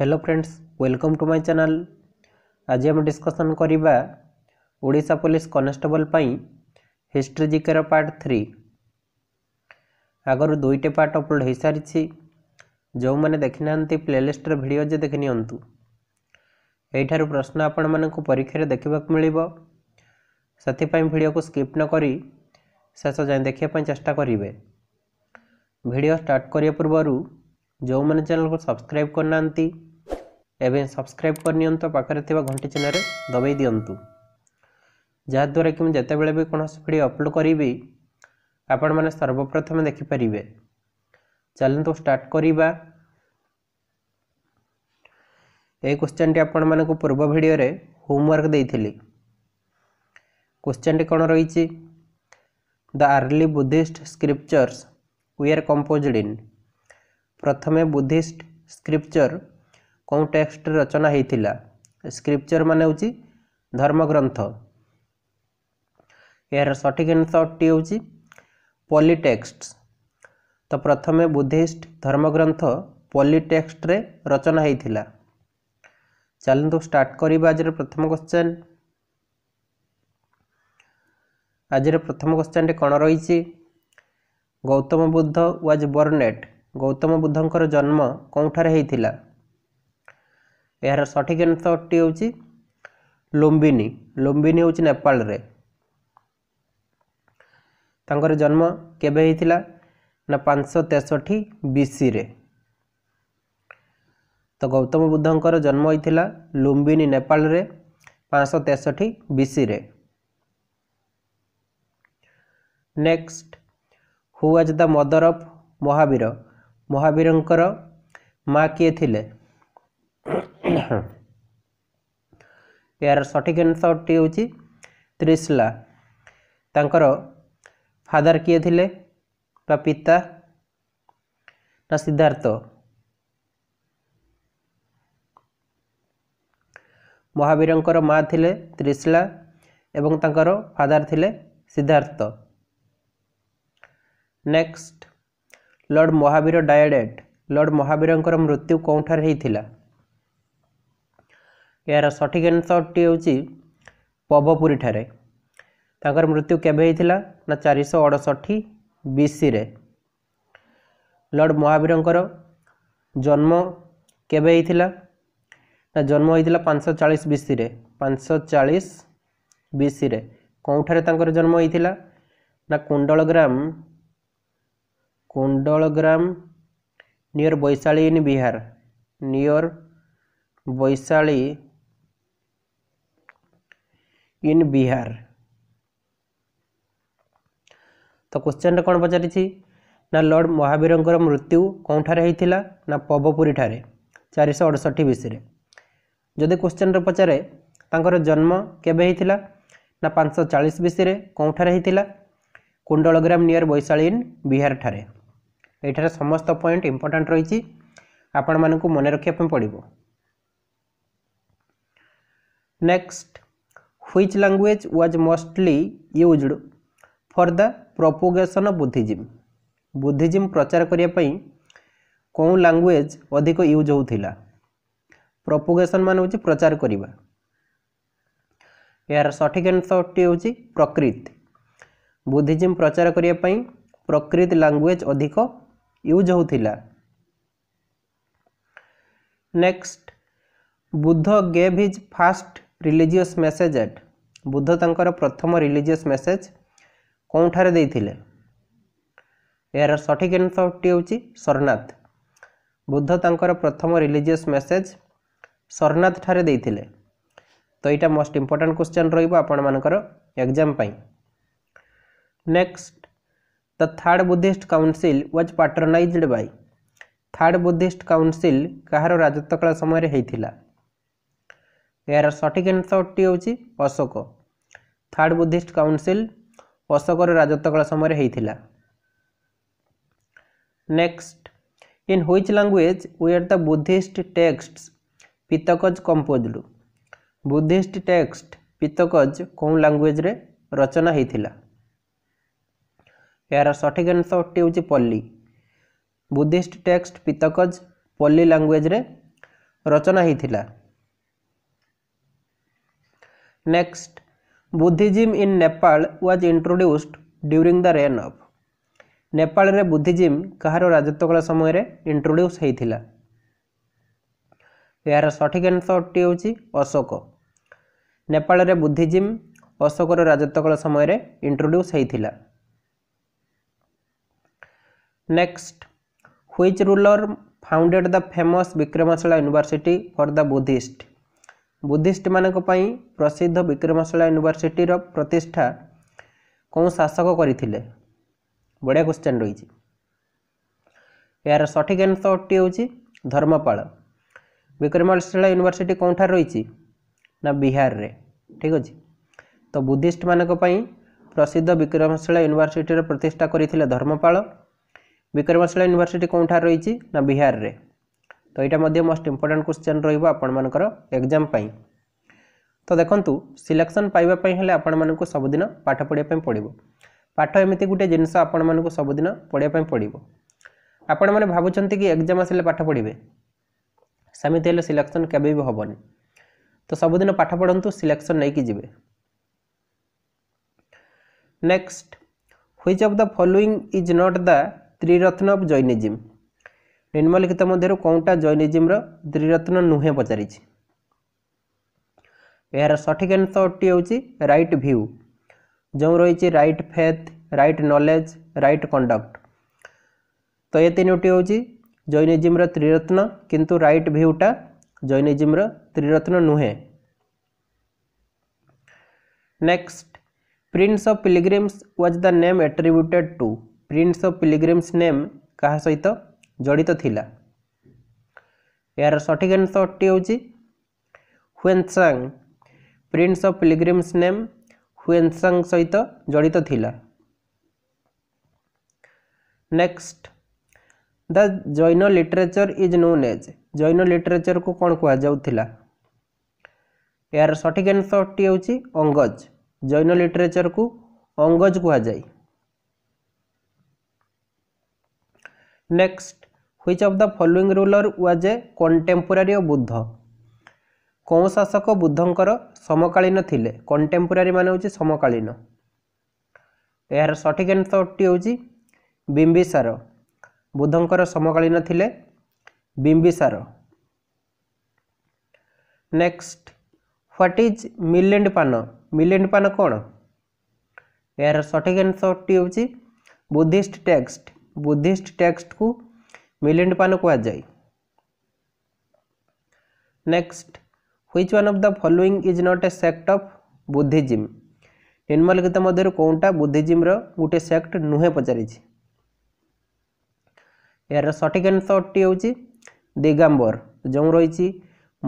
Hello friends welcome to my channel आज आम discussion करवा ओडा पुलिस कनेस्टेबल हिस्ट्री जिकेर पार्ट थ्री आगर दुईटे पार्ट अपलोड हो सारी जो मैंने देखी ना प्लेलीस्टर भिड जे देखि निंतु प्रश्न आपण मानक परीक्षा देखा मिल भिड को स्कीप नक शेष जाए देखापी चेषा करेंगे भिड स्टार्ट करने पूर्व जो मैंने चैनल को सब्सक्राइब करना ଏବେ ସବସ୍କ୍ରାଇବ୍ କରିନିଅନ୍ତୁ ପାଖରେ ଥିବା ଘଣ୍ଟି ଚିହ୍ନରେ ଦବାଇ ଦିଅନ୍ତୁ ଯାହାଦ୍ୱାରା କି ମୁଁ ଯେତେବେଳେ ବି କୌଣସି ଭିଡ଼ିଓ ଅପଲୋଡ଼ କରିବି ଆପଣମାନେ ସର୍ବପ୍ରଥମେ ଦେଖିପାରିବେ ଚାଲନ୍ତୁ ଷ୍ଟାର୍ଟ କରିବା ଏଇ କ୍ୱେଶ୍ଚନ୍ଟି ଆପଣମାନଙ୍କୁ ପୂର୍ବ ଭିଡ଼ିଓରେ ହୋମୱାର୍କ ଦେଇଥିଲି କ୍ୱେଶ୍ଚନ୍ଟି କ'ଣ ରହିଛି the early Buddhist scriptures we are composed in ପ୍ରଥମେ ବୁଦ୍ଧିଷ୍ଟ ସ୍କ୍ରିପ୍ଚର୍ କେଉଁ ଟେକ୍ସଟ ରଚନା ହେଇଥିଲା ସ୍କ୍ରିପଚର୍ ମାନେ ହେଉଛି ଧର୍ମଗ୍ରନ୍ଥ ଏହାର ସଠିକ୍ ଅନୁସାରଟି ହେଉଛି ପଲିଟେକ୍ସଟ ତ ପ୍ରଥମେ ବୁଦ୍ଧିଷ୍ଟ ଧର୍ମଗ୍ରନ୍ଥ ପଲିଟେକ୍ସଟରେ ରଚନା ହେଇଥିଲା ଚାଲନ୍ତୁ ଷ୍ଟାର୍ଟ କରିବା ଆଜିର ପ୍ରଥମ କ୍ୱଶ୍ଚେନ୍ ଆଜିର ପ୍ରଥମ କ୍ୱଶ୍ଚେନ୍ଟି କ'ଣ ରହିଛି ଗୌତମ ବୁଦ୍ଧ ୱାଜ୍ ବର୍ଣ୍ଣେଟ୍ ଗୌତମ ବୁଦ୍ଧଙ୍କର ଜନ୍ମ କେଉଁଠାରେ ହେଇଥିଲା ଏହାର ସଠିକ ଆନ୍ସରଟି ହେଉଛି ଲୁମ୍ବିନୀ ଲୁମ୍ବିନୀ ହେଉଛି ନେପାଳରେ ତାଙ୍କର ଜନ୍ମ କେବେ ହେଇଥିଲା ନା ପାଞ୍ଚଶହ ତେଷଠି ବିସିରେ ତ ଗୌତମ ବୁଦ୍ଧଙ୍କର ଜନ୍ମ ହୋଇଥିଲା ଲୁମ୍ବିନୀ ନେପାଳରେ ପାଞ୍ଚଶହ ତେଷଠି ବିସିରେ next who was the mother of Mahavir ମହାବୀରଙ୍କର ମା କିଏ ଥିଲେ ଏହାର ସଠିକ୍ ଆନ୍ସରଟି ହେଉଛି ତ୍ରିଶଲା ତାଙ୍କର ଫାଦର କିଏ ଥିଲେ ବା ପିତା ନା ସିଦ୍ଧାର୍ଥ ମହାବୀରଙ୍କର ମା ଥିଲେ ତ୍ରିଶଲା ଏବଂ ତାଙ୍କର ଫାଦର ଥିଲେ Siddhartha next lord Mahavir died at lord ମହାବୀରଙ୍କର ମୃତ୍ୟୁ କେଉଁଠାରେ ହୋଇଥିଲା ଏହାର ସଠିକ୍ ଆନ୍ସର୍ଟି ହେଉଛି ପବପୁରୀ ଠାରେ ତାଙ୍କର ମୃତ୍ୟୁ କେବେ ହେଇଥିଲା ନା ଚାରିଶହ ଅଡ଼ଷଠି ବିସିରେ ଲର୍ଡ଼ ମହାବୀରଙ୍କର ଜନ୍ମ କେବେ ହେଇଥିଲା ନା ଜନ୍ମ ହେଇଥିଲା ପାଞ୍ଚଶହ ଚାଳିଶ ବିସିରେ ପାଞ୍ଚଶହ ଚାଳିଶ ବିସିରେ କେଉଁଠାରେ ତାଙ୍କର ଜନ୍ମ ହେଇଥିଲା ନା Kundalgram Kundalgram near Vaishali in Bihar near Vaishali in Bihar ତ କ୍ୱେଶ୍ଚନ୍ରେ କ'ଣ ପଚାରିଛି ନା ଲର୍ଡ଼ ମହାବୀରଙ୍କର ମୃତ୍ୟୁ କେଉଁଠାରେ ହୋଇଥିଲା ନା ପବପୁରୀଠାରେ ଚାରିଶହ ଅଡ଼ଷଠି ବିଶୀରେ ଯଦି କ୍ୱେଶ୍ଚନ୍ରେ ପଚାରେ ତାଙ୍କର ଜନ୍ମ କେବେ ହୋଇଥିଲା ନା ପାଞ୍ଚଶହ ଚାଳିଶ ବିଶୀରେ କେଉଁଠାରେ ହୋଇଥିଲା କୁଣ୍ଡଳଗ୍ରାମ ନିୟର ବୈଶାଳୀ ଇନ୍ ବିହାରଠାରେ ଏଠାରେ ସମସ୍ତ ପଏଣ୍ଟ ଇମ୍ପୋର୍ଟାଣ୍ଟ ରହିଛି ଆପଣମାନଙ୍କୁ ମନେ ରଖିବା ପାଇଁ ପଡ଼ିବ next which language was mostly used for the propagation of Buddhism Buddhism ପ୍ରଚାର କରିବା ପାଇଁ କେଉଁ ଲାଙ୍ଗୁଏଜ୍ ଅଧିକ ୟୁଜ୍ ହେଉଥିଲା ପ୍ରପୋଗେସନ୍ ମାନେ ହେଉଛି ପ୍ରଚାର କରିବା ଏହାର ସଠିକ୍ ଆନ୍ସର୍ଟି ହେଉଛି ପ୍ରକୃତ ବୁଦ୍ଧିଜିମ୍ ପ୍ରଚାର କରିବା ପାଇଁ ପ୍ରକୃତ ଲାଙ୍ଗୁଏଜ୍ ଅଧିକ ୟୁଜ୍ ହେଉଥିଲା next Buddha gave his first religious message at Buddha ତାଙ୍କର ପ୍ରଥମ ରିଲିଜିୟସ୍ ମେସେଜ୍ କେଉଁଠାରେ ଦେଇଥିଲେ ଏହାର ସଠିକ୍ ଆନ୍ସରଟି ହେଉଛି ସରନାଥ ବୁଦ୍ଧ ତାଙ୍କର ପ୍ରଥମ ରିଲିଜିୟସ୍ ମେସେଜ୍ ସରନାଥଠାରେ ଦେଇଥିଲେ ତ ଏଇଟା ମୋଷ୍ଟ ଇମ୍ପୋର୍ଟାଣ୍ଟ କ୍ୱେଶ୍ଚନ୍ ରହିବ ଆପଣମାନଙ୍କର ଏକ୍ଜାମ୍ ପାଇଁ next the third Buddhist council was patronised by third Buddhist council କାହାର ରାଜତ୍ୱକାଳ ସମୟରେ ହୋଇଥିଲା ଏହାର ସଠିକ୍ ଆନ୍ସରଟି ହେଉଛି ଅଶୋକ ଥାର୍ଡ ବୁଦ୍ଧିଷ୍ଟ କାଉନସିଲ୍ ଅଶୋକର ରାଜତ୍ୱକାଳ ସମୟରେ ହୋଇଥିଲା next in which language we are the Buddhist text Pitakas composed Buddhist text Pitakas କେଉଁ ଲାଙ୍ଗୁଏଜ୍ରେ ରଚନା ହୋଇଥିଲା ଏହାର ସଠିକ୍ ଆନ୍ସରଟି ହେଉଛି ପଲ୍ଲୀ ବୁଦ୍ଧିଷ୍ଟ ଟେକ୍ସଟ ପିତକଜ ପଲ୍ଲୀ ଲାଙ୍ଗୁଏଜ୍ରେ ରଚନା ହୋଇଥିଲା next Buddhism in Nepal was introduced during the reign of ନେପାଳରେ ବୁଦ୍ଧିଜିମ୍ କାହାର ରାଜତ୍ୱକଳ ସମୟରେ ଇଣ୍ଟ୍ରୋଡ୍ୟୁସ୍ ହୋଇଥିଲା ଏହାର ସଠିକ୍ ଆନ୍ସର୍ଟି ହେଉଛି ଅଶୋକ ନେପାଳରେ ବୁଦ୍ଧିଜିମ୍ ଅଶୋକର ରାଜତ୍ୱକଳ ସମୟରେ ଇଣ୍ଟ୍ରୋଡ୍ୟୁସ୍ ହୋଇଥିଲା next which ruler founded the famous Vikramashila university for the Buddhist Buddhist ମାନଙ୍କ ପାଇଁ ପ୍ରସିଦ୍ଧ ବିକ୍ରମଶିଳା ୟୁନିଭର୍ସିଟିର ପ୍ରତିଷ୍ଠା କେଉଁ ଶାସକ କରିଥିଲେ ବଢ଼ିଆ କ୍ୱେଶ୍ଚେନ୍ ରହିଛି ଏହାର ସଠିକ୍ ଆନ୍ସର୍ଟି ହେଉଛି ଧର୍ମପାଳ ବିକ୍ରମଶିଳା ୟୁନିଭର୍ସିଟି କେଉଁଠାରେ ରହିଛି ନା ବିହାରରେ ଠିକ୍ ଅଛି ତ ବୁଦ୍ଧିଷ୍ଟମାନଙ୍କ ପାଇଁ ପ୍ରସିଦ୍ଧ ବିକ୍ରମଶିଳା ୟୁନିଭର୍ସିଟିର ପ୍ରତିଷ୍ଠା କରିଥିଲେ ଧର୍ମପାଳ ବିକ୍ରମଶିଳା ୟୁନିଭର୍ସିଟି କେଉଁଠାରେ ରହିଛି ନା ବିହାରରେ ଏଇଟା ମଧ୍ୟ ମୋଷ୍ଟ ଇମ୍ପୋର୍ଟାଣ୍ଟ କ୍ୱେଶ୍ଚନ୍ ରହିବ ଆପଣମାନଙ୍କର ଏକ୍ଜାମ୍ ପାଇଁ ତ ଦେଖନ୍ତୁ ସିଲେକ୍ସନ୍ ପାଇବା ପାଇଁ ହେଲେ ଆପଣମାନଙ୍କୁ ସବୁଦିନ ପାଠ ପଢ଼ିବା ପାଇଁ ପଡ଼ିବ ପାଠ ଏମିତି ଗୋଟିଏ ଜିନିଷ ଆପଣମାନଙ୍କୁ ସବୁଦିନ ପଢ଼ିବା ପାଇଁ ପଡ଼ିବ ଆପଣମାନେ ଭାବୁଛନ୍ତି କି ଏକ୍ଜାମ୍ ଆସିଲେ ପାଠ ପଢ଼ିବେ ସେମିତି ହେଲେ ସିଲେକ୍ସନ୍ କେବେ ବି ହେବନି ତ ସବୁଦିନ ପାଠ ପଢ଼ନ୍ତୁ ସିଲେକ୍ସନ୍ ନେଇକି ଯିବେ next which of the following is not the Triratna of Jainism ନିମ୍ନଲିଖିତ ମଧ୍ୟରୁ କେଉଁଟା ଜୈନିଜିମ୍ର ତ୍ରିରତ୍ନ ନୁହେଁ ପଚାରିଛି ଏହାର ସଠିକ୍ ଆନ୍ସର୍ଟି ହେଉଛି ରାଇଟ୍ ଭ୍ୟୁ ଯେଉଁ ରହିଛି right faith right knowledge right conduct ତ ଏ ତିନୋଟି ହେଉଛି ଜୈନିଜିମ୍ର ତ୍ରିରତ୍ନ କିନ୍ତୁ ରାଇଟ୍ ଭ୍ୟୁଟା ଜୈନିଜିମ୍ର ତ୍ରିରତ୍ନ ନୁହେଁ next prince of pilgrims was the name attributed to prince of pilgrims name କାହା ସହିତ ଜଡ଼ିତ ଥିଲା ଏହାର ସଠିକ୍ ଆନ୍ସରଟି ହେଉଛି Hiuen Tsang prince of pilgrims name Hiuen Tsang ସହିତ ଜଡ଼ିତ ଥିଲା next the Jain literature is known as Jain ଲିଟରେଚର୍କୁ କ'ଣ କୁହାଯାଉଥିଲା ଏହାର ସଠିକ୍ ଆନ୍ସରଟି ହେଉଛି ଅଙ୍ଗଜ ଜୈନ ଲିଟରେଚର୍କୁ ଅଙ୍ଗଜ କୁହାଯାଏ next which of the following ruler was a contemporary of Buddha କେଉଁ ଶାସକ ବୁଦ୍ଧଙ୍କର ସମକାଳୀନ ଥିଲେ କଣ୍ଟେମ୍ପୋରାରୀ ମାନେ ହେଉଛି ସମକାଳୀନ ଏହାର ସଠିକ୍ ଆନ୍ସର୍ଟି ହେଉଛି ବିମ୍ବିସାର ବୁଦ୍ଧଙ୍କର ସମକାଳୀନ ଥିଲେ Bimbisara next what is Milinda Panho Milinda Panho କ'ଣ ଏହାର ସଠିକ୍ ଆନ୍ସର୍ଟି ହେଉଛି ବୁଦ୍ଧିଷ୍ଟ ଟେକ୍ସଟ ବୁଦ୍ଧିଷ୍ଟ ଟେକ୍ସଟକୁ Millioned Pano quasi. Next, which one of the following is not a sect of Buddhism? নিম্নলিখিত ମଧ୍ୟରୁ କେଉଁଟା ବୁଦ୍ଧିଜିମ୍ର ଗୋଟିଏ ସେକ୍ଟ ନୁହେଁ ପଚାରିଛି ଏହାର ସଠିକ୍ ଆନ୍ସର୍ଟି ହେଉଛି ଦିଗାମ୍ବର ଯେଉଁ ରହିଛି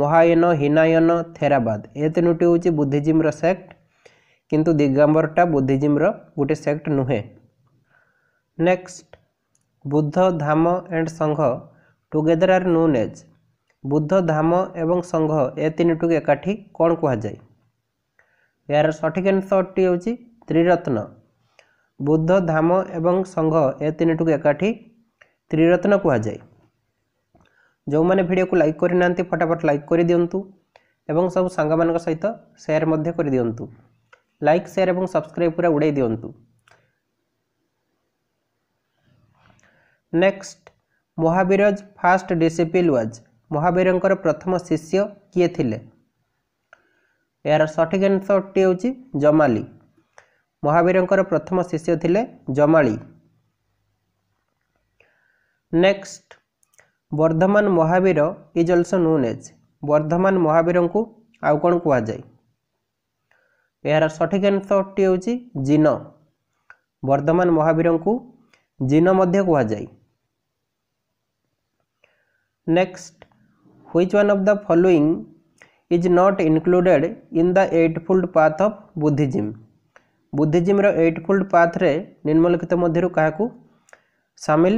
ମହାୟନ ହିନାୟନ ଥେରାବାଦ ଏ ତିନୋଟି ହେଉଛି ବୁଦ୍ଧିଜିମ୍ର ସେକ୍ଟ କିନ୍ତୁ ଦିଗାମ୍ବରଟା ବୁଦ୍ଧିଜିମ୍ର ଗୋଟିଏ ସେକ୍ଟ ନୁହେଁ next Buddha Dhamma and Sangha together are known as Buddha Dhamma ଏବଂ ସଂଘ ଏ ତିନିଟିକୁ ଏକାଠି କ'ଣ କୁହାଯାଏ ଏହାର ସଠିକ୍ ଆନ୍ସରଟି ହେଉଛି ତ୍ରିରତ୍ନ ବୁଦ୍ଧ ଧାମ ଏବଂ ସଂଘ ଏ ତିନିଟିକୁ ଏକାଠି ତ୍ରିରତ୍ନ କୁହାଯାଏ ଯେଉଁମାନେ ଭିଡ଼ିଓକୁ ଲାଇକ୍ କରିନାହାନ୍ତି ଫଟାଫଟ ଲାଇକ୍ କରିଦିଅନ୍ତୁ ଏବଂ ସବୁ ସାଙ୍ଗମାନଙ୍କ ସହିତ ସେୟାର ମଧ୍ୟ କରିଦିଅନ୍ତୁ ଲାଇକ୍ ସେୟାର ଏବଂ ସବସ୍କ୍ରାଇବ୍ ପୁରା ଉଡ଼ାଇ ଦିଅନ୍ତୁ next Mahavir first disciple was ମହାବୀରଙ୍କର ପ୍ରଥମ ଶିଷ୍ୟ କିଏ ଥିଲେ ଏହାର ସଠିକ୍ ଆନ୍ସରଟି ହେଉଛି ଜମାଲି ମହାବୀରଙ୍କର ପ୍ରଥମ ଶିଷ୍ୟ ଥିଲେ Jamali next Vardhaman Mahavir is also known as Vardhaman ମହାବୀରଙ୍କୁ ଆଉ କ'ଣ କୁହାଯାଏ ଏହାର ସଠିକ୍ ଆନ୍ସରଟି ହେଉଛି ଜିନ ବର୍ଦ୍ଧମାନ ମହାବୀରଙ୍କୁ ଜିନ ମଧ୍ୟ କୁହାଯାଏ Next, which one of the following is not included in the eightfold path of Buddhism? ବୁଦ୍ଧିଜିମ୍ର ଏଇଟ୍ଫୋଲ୍ଡ ପାଥ୍ରେ ନିମ୍ନଲିଖିତ ମଧ୍ୟରୁ କାହାକୁ ସାମିଲ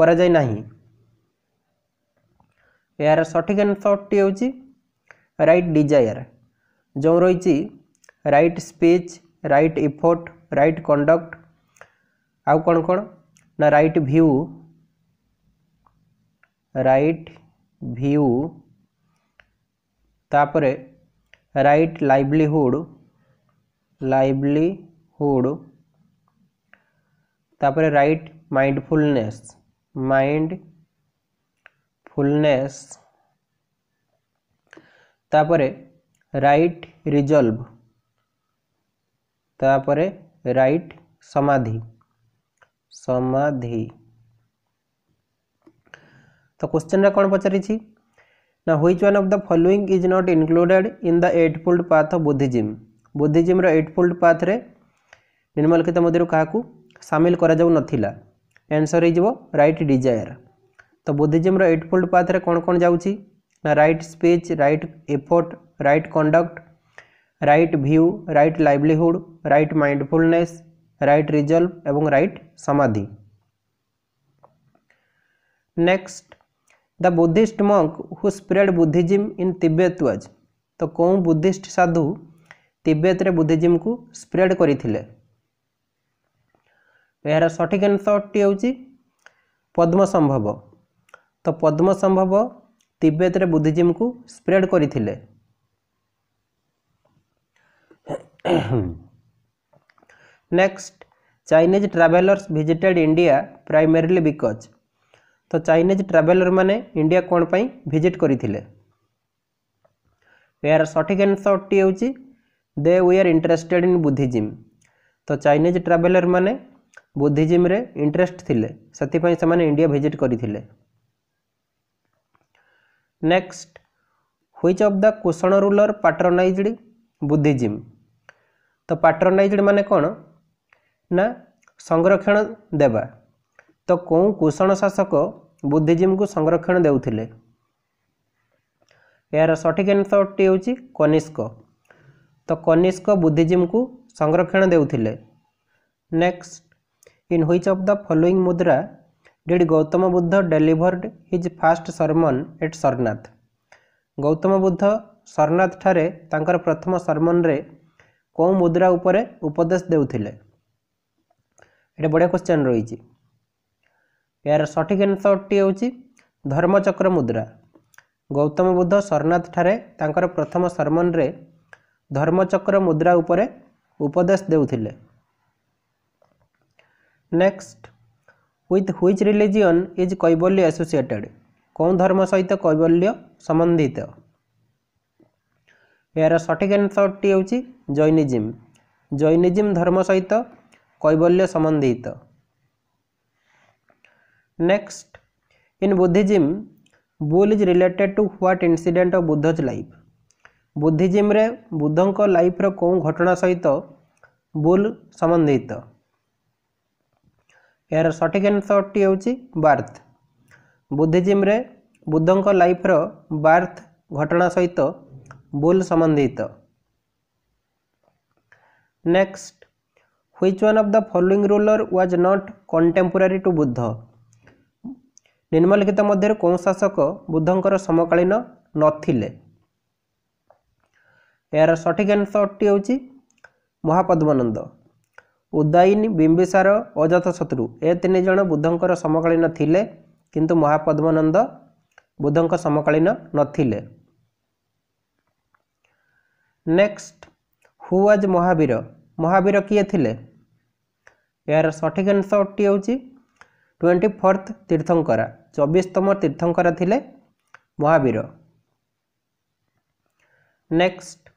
କରାଯାଇ ନାହିଁ ଏହାର ସଠିକ୍ ଆନ୍ସର୍ଟି ହେଉଛି ରାଇଟ୍ ଡିଜାୟାର ଯେଉଁ ରହିଛି right speech right effort right conduct ଆଉ କ'ଣ କ'ଣ ନା ରାଇଟ୍ ଭ୍ୟୁ राइट भ्यू तापर राइट लाइवलीहुड लाइवलीहुड तापर रईट माइंडफुलनेस माइंड फुलनेस तापर रिजल्व तापर राइट समाधि समाधि ତ କ୍ୱେଶ୍ଚନ୍ରେ କ'ଣ ପଚାରିଛି ନା which one of the following is not included in the eightfold path of Buddhism ବୁଦ୍ଧିଜିମ୍ର ଏଇଟ୍ ଫୋଲ୍ଡ ପାଥ୍ରେ ନିମ୍ନଲିଖିତ ମଧ୍ୟରୁ କାହାକୁ ସାମିଲ କରାଯାଉନଥିଲା ଆନ୍ସର୍ ହେଇଯିବ ରାଇଟ୍ ଡିଜାୟାର ତ ବୁଦ୍ଧିଜିମ୍ର ଏଇଟ୍ ଫୋଲ୍ଡ ପାଥ୍ରେ କ'ଣ କ'ଣ ଯାଉଛି ନା right speech right effort right conduct right view right livelihood right mindfulness right resolve এবং right samadhi next the Buddhist monk who spread Buddhism in Tibet was ତ କେଉଁ ବୁଦ୍ଧିଷ୍ଟ ସାଧୁ ତିବେତରେ ବୁଦ୍ଧିଜିମ୍କୁ ସ୍ପ୍ରେଡ଼୍ କରିଥିଲେ ଏହାର ସଠିକ୍ ଆନ୍ସରଟି ହେଉଛି ପଦ୍ମସମ୍ଭବ ତ ପଦ୍ମସମ୍ଭବ ତିବେତରେ ବୁଦ୍ଧିଜିମ୍କୁ ସ୍ପ୍ରେଡ଼୍ କରିଥିଲେ next Chinese travellers visited India primarily because ତ ଚାଇନିଜ୍ ଟ୍ରାଭେଲର୍ମାନେ ଇଣ୍ଡିଆ କ'ଣ ପାଇଁ ଭିଜିଟ୍ କରିଥିଲେ ଏହାର ସଠିକ୍ ଆନ୍ସର୍ଟି ହେଉଛି they were interested in Buddhism ତ ଚାଇନିଜ୍ ଟ୍ରାଭେଲର୍ମାନେ ବୁଦ୍ଧିଜିମ୍ରେ ଇଣ୍ଟରେଷ୍ଟ ଥିଲେ ସେଥିପାଇଁ ସେମାନେ ଇଣ୍ଡିଆ ଭିଜିଟ୍ କରିଥିଲେ next which of the Kushan ruler patronized Buddhism ତ ପାଟ୍ରନାଇଜ୍ଡ ମାନେ କ'ଣ ନା ସଂରକ୍ଷଣ ଦେବା ତ କେଉଁ କୁଷଣ ଶାସକ ବୁଦ୍ଧିଜୀବୀଙ୍କୁ ସଂରକ୍ଷଣ ଦେଉଥିଲେ ଏହାର ସଠିକ୍ ଆନ୍ସରଟି ହେଉଛି କନିଷ୍କ ତ କନିଷ୍କ ବୁଦ୍ଧିଜୀବୀଙ୍କୁ ସଂରକ୍ଷଣ ଦେଉଥିଲେ next in which of the following mudra did Gautama Buddha delivered his first sermon at Sarnath Gautama Buddha ସରନାଥଠାରେ ତାଙ୍କର ପ୍ରଥମ ସର୍ମନ୍ରେ କେଉଁ ମୁଦ୍ରା ଉପରେ ଉପଦେଶ ଦେଉଥିଲେ ଏଇଟା ବଢ଼ିଆ କ୍ୱେଶ୍ଚନ୍ ରହିଛି ଏହାର ସଠିକ୍ ଆନ୍ସରଟି ହେଉଛି ଧର୍ମଚକ୍ର ମୁଦ୍ରା ଗୌତମ ବୁଦ୍ଧ ସରନାଥ ଠାରେ ତାଙ୍କର ପ୍ରଥମ ସର୍ମନରେ ଧର୍ମଚକ୍ର ମୁଦ୍ରା ଉପରେ ଉପଦେଶ ଦେଉଥିଲେ next with which religion is Kaivalya associated କେଉଁ ଧର୍ମ ସହିତ କୈବଲ୍ୟ ସମ୍ବନ୍ଧିତ ଏହାର ସଠିକ୍ ଆନ୍ସରଟି ହେଉଛି ଜୈନିଜିମ୍ ଜୈନିଜିମ୍ ଧର୍ମ ସହିତ କୈବଲ୍ୟ ସମ୍ବନ୍ଧିତ next in Buddhism bull is related to what incident of Buddha's life बुद्धिजिम्रे बुद्ध लाइफ रो घटना सहित बुल संबंधित यार सठिक एनसर टी हूँ बार्थ बुद्धिजिम्रे बुद्ध लाइफ रार्थ घटना सहित बुल संबंधित next which one of the following ruler was not contemporary to Buddha ନିମ୍ନଲିଖିତ ମଧ୍ୟରେ କେଉଁ ଶାସକ ବୁଦ୍ଧଙ୍କର ସମକାଳୀନ ନଥିଲେ ଏହାର ସଠିକ୍ ଆନ୍ସରଟି ହେଉଛି ମହାପଦ୍ମାନନ୍ଦ ଉଦୟିନୀ ବିମ୍ବିସାର ଅଜାତ ଶତ୍ରୁ ଏ ତିନି ଜଣ ବୁଦ୍ଧଙ୍କର ସମକାଳୀନ ଥିଲେ କିନ୍ତୁ ମହାପଦ୍ମାନନ୍ଦ ବୁଦ୍ଧଙ୍କ ସମକାଳୀନ ନଥିଲେ next who was Mahavira Mahavira କିଏ ଥିଲେ ଏହାର ସଠିକ୍ ଆନ୍ସରଟି ହେଉଛି ଟ୍ୱେଣ୍ଟି ଫୋର୍ଥ ତୀର୍ଥଙ୍କରା ଚବିଶତମ ତୀର୍ଥଙ୍କର ଥିଲେ Mahavira next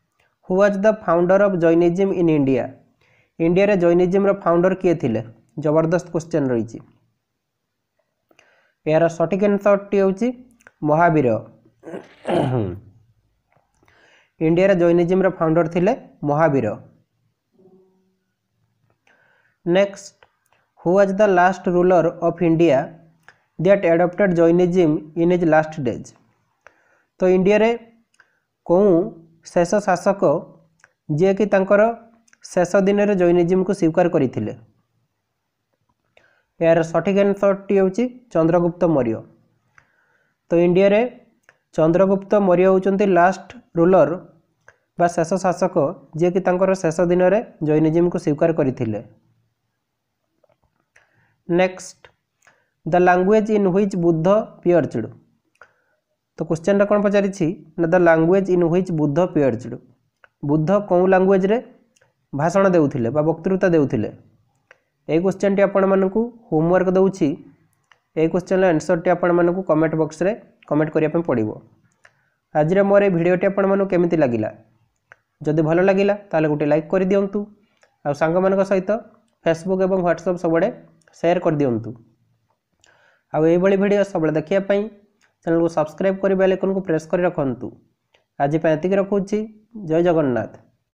who was the founder of Jainism in India ଇଣ୍ଡିଆରେ ଜୈନିଜିମ୍ର ଫାଉଣ୍ଡର କିଏ ଥିଲେ ଜବରଦସ୍ତ କ୍ୱେଶ୍ଚନ୍ ରହିଛି ଏହାର ସଠିକ୍ ଆନ୍ସର୍ଟି ହେଉଛି ମହାବୀର ଇଣ୍ଡିଆରେ ଜୈନିଜିମ୍ର ଫାଉଣ୍ଡର ଥିଲେ Mahavira next who was the last ruler of India that adopted Jainism in his last days ତ ଇଣ୍ଡିଆରେ କେଉଁ ଶେଷ ଶାସକ ଯିଏକି ତାଙ୍କର ଶେଷ ଦିନରେ ଜୈନିଜିମ୍କୁ ସ୍ୱୀକାର କରିଥିଲେ ଏହାର ସଠିକ୍ ଆନ୍ସର୍ଟି ହେଉଛି ଚନ୍ଦ୍ରଗୁପ୍ତ ମୌର୍ଯ୍ୟ ତ ଇଣ୍ଡିଆରେ ଚନ୍ଦ୍ରଗୁପ୍ତ ମୌର୍ଯ୍ୟ ହେଉଛନ୍ତି ଲାଷ୍ଟ ରୁଲର୍ ବା ଶେଷ ଶାସକ ଯିଏକି ତାଙ୍କର ଶେଷ ଦିନରେ ଜୈନିଜିମ୍କୁ ସ୍ୱୀକାର କରିଥିଲେ next the language in which Buddha preached तो क्वेश्चन कौन पचार the language in which Buddha preached Buddha कौ लांगुएज भाषण देते वक्तृता देते ये क्वेश्चन टी आपको होमवर्क दूसरी ये क्वेश्चन आंसर टी आपको कमेंट बक्स में कमेंट करने पड़ो आज मोर ये भिडटे आपति लगला जदि भल लगला तेल गोटे लाइक कर दिंतु आ सहित फेसबुक और ह्वाट्सअप सब सेयार कर दिंतु आई भिड सब देखापी चैनल को सब्सक्राइब करने बेलकन को प्रेस कर रखु आज ये रखुच्छी जय जगन्नाथ